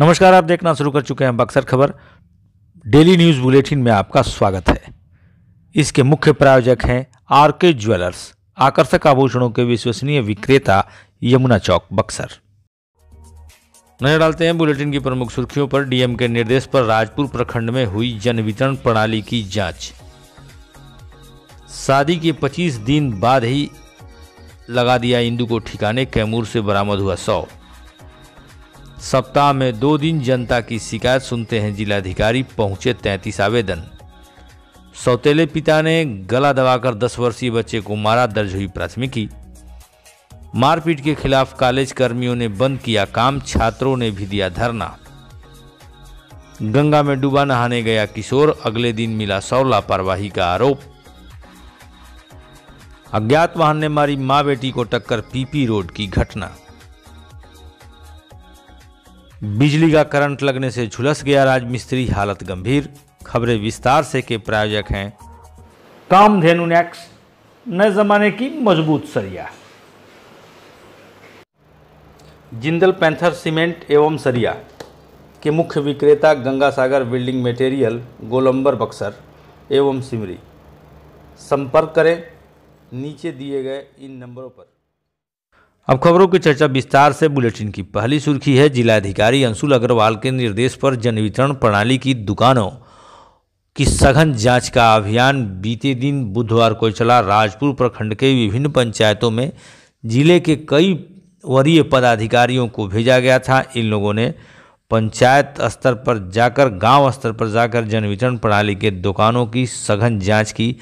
नमस्कार आप देखना शुरू कर चुके हैं बक्सर खबर डेली न्यूज़ बुलेटिन में आपका स्वागत है इसके मुख्य प्रायोजक हैं आर के ज्वेलर्स आकर्षक आभूषणों के विश्वसनीय विक्रेता यमुना चौक बक्सर नजर डालते हैं बुलेटिन की प्रमुख सुर्खियों पर डीएम के निर्देश पर राजपुर प्रखंड में हुई जन वितरण प्रणाली की जांच शादी के 25 दिन बाद ही लगा दिया इंदू को ठिकाने कैमूर से बरामद हुआ सौ सप्ताह में दो दिन जनता की शिकायत सुनते हैं जिलाधिकारी पहुंचे तैंतीस आवेदन सौतेले पिता ने गला दबाकर दस वर्षीय बच्चे को मारा दर्ज हुई प्राथमिकी मारपीट के खिलाफ कॉलेज कर्मियों ने बंद किया काम छात्रों ने भी दिया धरना गंगा में डूबा नहाने गया किशोर अगले दिन मिला सौ लापरवाही का आरोप अज्ञात वाहन ने मारी मां बेटी को टक्कर पीपी रोड की घटना बिजली का करंट लगने से झुलस गया राजमिस्त्री हालत गंभीर खबरें विस्तार से के प्रायोजक हैं धेनु नेक्स नए ज़माने की मजबूत सरिया जिंदल पैंथर सीमेंट एवं सरिया के मुख्य विक्रेता गंगा सागर बिल्डिंग मटेरियल गोलंबर बक्सर एवं सिमरी संपर्क करें नीचे दिए गए इन नंबरों पर अब खबरों की चर्चा विस्तार से बुलेटिन की पहली सुर्खी है जिलाधिकारी अंशुल अग्रवाल के निर्देश पर जनवितरण प्रणाली की दुकानों की सघन जांच का अभियान बीते दिन बुधवार को चला राजपुर प्रखंड के विभिन्न पंचायतों में जिले के कई वरीय पदाधिकारियों को भेजा गया था इन लोगों ने पंचायत स्तर पर जाकर गांव स्तर पर जाकर जनवितरण प्रणाली के दुकानों की सघन जांच की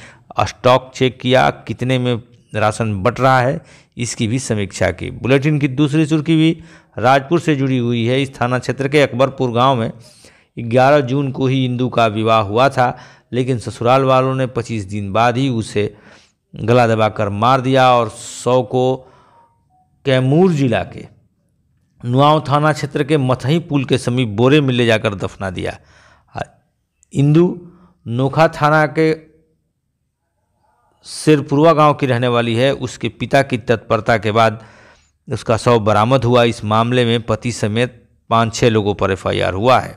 स्टॉक चेक किया कितने में राशन बट रहा है इसकी भी समीक्षा की बुलेटिन की दूसरी सुर्खी भी राजपुर से जुड़ी हुई है इस थाना क्षेत्र के अकबरपुर गांव में 11 जून को ही इंदू का विवाह हुआ था लेकिन ससुराल वालों ने 25 दिन बाद ही उसे गला दबाकर मार दिया और सौ को कैमूर जिला के नुआव थाना क्षेत्र के मथही पुल के समीप बोरे में ले जाकर दफना दिया इंदू नोखा थाना के सिरपुरवा गांव की रहने वाली है उसके पिता की तत्परता के बाद उसका शव बरामद हुआ इस मामले में पति समेत पाँच छः लोगों पर एफआईआर हुआ है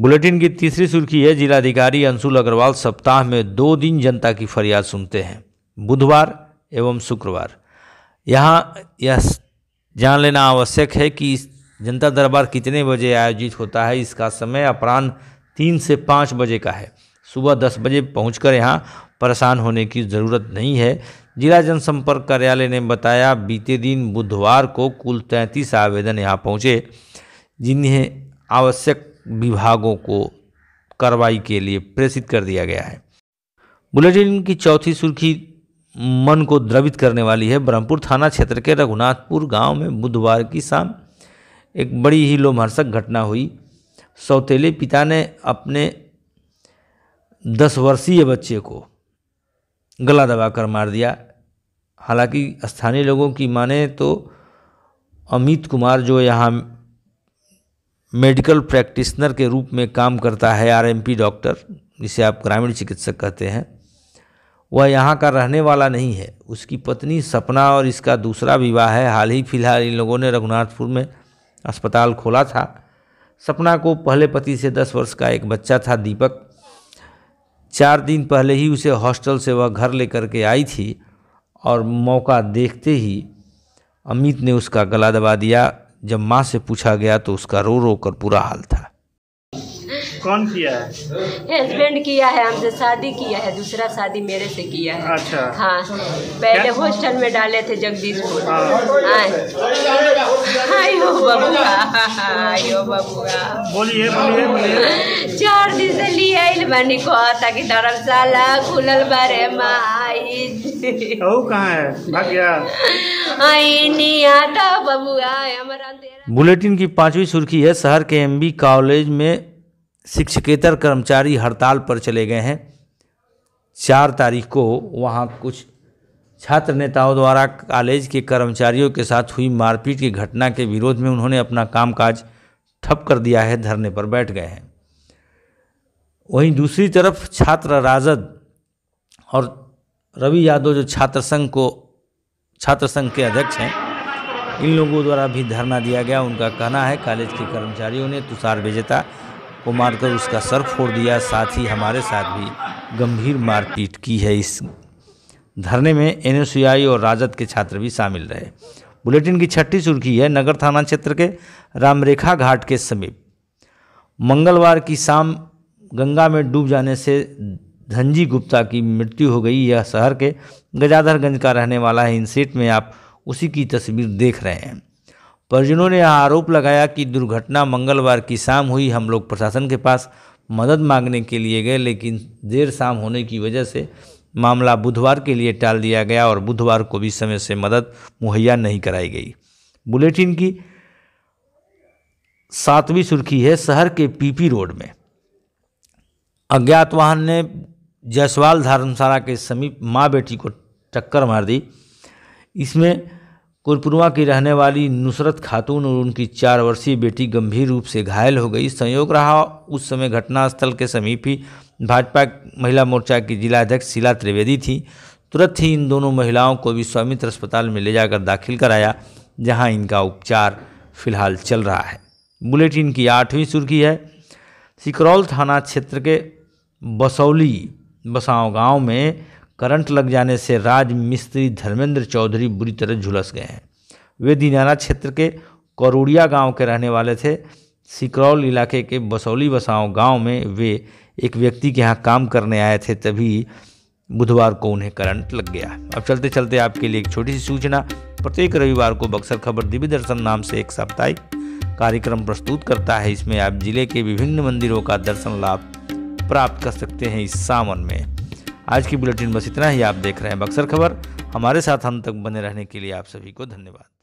बुलेटिन की तीसरी सुर्खी है जिलाधिकारी अंशुल अग्रवाल सप्ताह में दो दिन जनता की फरियाद सुनते हैं बुधवार एवं शुक्रवार यहाँ यह जान लेना आवश्यक है कि जनता दरबार कितने बजे आयोजित होता है इसका समय अपराह्न तीन से पाँच बजे का है सुबह दस बजे पहुंचकर यहाँ परेशान होने की ज़रूरत नहीं है जिला जनसंपर्क कार्यालय ने बताया बीते दिन बुधवार को कुल तैंतीस आवेदन यहाँ पहुँचे जिन्हें आवश्यक विभागों को कार्रवाई के लिए प्रेषित कर दिया गया है बुलेटिन की चौथी सुर्खी मन को द्रवित करने वाली है ब्रह्मपुर थाना क्षेत्र के रघुनाथपुर गांव में बुधवार की शाम एक बड़ी ही लोमहर्षक घटना हुई सौतेले पिता ने अपने दस वर्षीय बच्चे को गला दबाकर मार दिया हालांकि स्थानीय लोगों की माने तो अमित कुमार जो यहाँ मेडिकल प्रैक्टिशनर के रूप में काम करता है आरएमपी डॉक्टर जिसे आप ग्रामीण चिकित्सक कहते हैं वह यहाँ का रहने वाला नहीं है उसकी पत्नी सपना और इसका दूसरा विवाह है हाल ही फिलहाल इन लोगों ने रघुनाथपुर में अस्पताल खोला था सपना को पहले पति से दस वर्ष का एक बच्चा था दीपक चार दिन पहले ही उसे हॉस्टल से वह घर लेकर के आई थी और मौका देखते ही अमित ने उसका गला दबा दिया जब माँ से पूछा गया तो उसका रो रो कर बुरा हाल था कौन किया है हस्बैंड किया है हमसे शादी किया है दूसरा शादी मेरे से किया है अच्छा हाँ पहले हॉस्टल में डाले थे जगदीशपुर हाँ। आयो बबुआ बबुआ बोलिए बोलिए चार दिन से लिए ताकि धर्मशाला खुलल बारे माई कहाँ है बुलेटिन की पांचवी सुर्खी है शहर के एमबी कॉलेज में शिक्षकेतर कर्मचारी हड़ताल पर चले गए हैं चार तारीख को वहाँ कुछ छात्र नेताओं द्वारा कॉलेज के कर्मचारियों के साथ हुई मारपीट की घटना के विरोध में उन्होंने अपना कामकाज ठप कर दिया है धरने पर बैठ गए हैं वहीं दूसरी तरफ छात्र राजद और रवि यादव जो छात्र संघ को छात्र संघ के अध्यक्ष हैं इन लोगों द्वारा भी धरना दिया गया उनका कहना है कॉलेज के कर्मचारियों ने तुषार विजेता को मारकर उसका सर फोड़ दिया साथ ही हमारे साथ भी गंभीर मारपीट की है इस धरने में एन और राजद के छात्र भी शामिल रहे बुलेटिन की छठी सुर्खी है नगर थाना क्षेत्र के रामरेखा घाट के समीप मंगलवार की शाम गंगा में डूब जाने से धनजी गुप्ता की मृत्यु हो गई यह शहर के गजाधरगंज का रहने वाला है इन सेट में आप उसी की तस्वीर देख रहे हैं परिजनों ने आरोप लगाया कि दुर्घटना मंगलवार की शाम हुई हम लोग प्रशासन के पास मदद मांगने के लिए गए लेकिन देर शाम होने की वजह से मामला बुधवार के लिए टाल दिया गया और बुधवार को भी समय से मदद मुहैया नहीं कराई गई बुलेटिन की सातवीं सुर्खी है शहर के पीपी रोड में अज्ञात वाहन ने जसवाल धर्मशाला के समीप माँ बेटी को टक्कर मार दी इसमें कुरपुरवा की रहने वाली नुसरत खातून और उनकी चार वर्षीय बेटी गंभीर रूप से घायल हो गई संयोग रहा उस समय घटनास्थल के समीप ही भाजपा महिला मोर्चा की जिलाध्यक्ष शीला त्रिवेदी थी तुरंत ही इन दोनों महिलाओं को भी स्वामित्र अस्पताल में ले जाकर दाखिल कराया जहां इनका उपचार फिलहाल चल रहा है बुलेटिन की आठवीं सुर्खी है सिकरौल थाना क्षेत्र के बसौली बसाव गांव में करंट लग जाने से राज मिस्त्री धर्मेंद्र चौधरी बुरी तरह झुलस गए हैं वे दीनाना क्षेत्र के करोड़िया गांव के रहने वाले थे सिकरौल इलाके के बसौली बसाओं गांव में वे एक व्यक्ति के यहाँ काम करने आए थे तभी बुधवार को उन्हें करंट लग गया अब चलते चलते आपके लिए एक छोटी सी सूचना प्रत्येक रविवार को बक्सर खबर दिव्य दर्शन नाम से एक साप्ताहिक कार्यक्रम प्रस्तुत करता है इसमें आप जिले के विभिन्न मंदिरों का दर्शन लाभ प्राप्त कर सकते हैं इस सावन में आज की बुलेटिन बस इतना ही आप देख रहे हैं बक्सर खबर हमारे साथ हम तक बने रहने के लिए आप सभी को धन्यवाद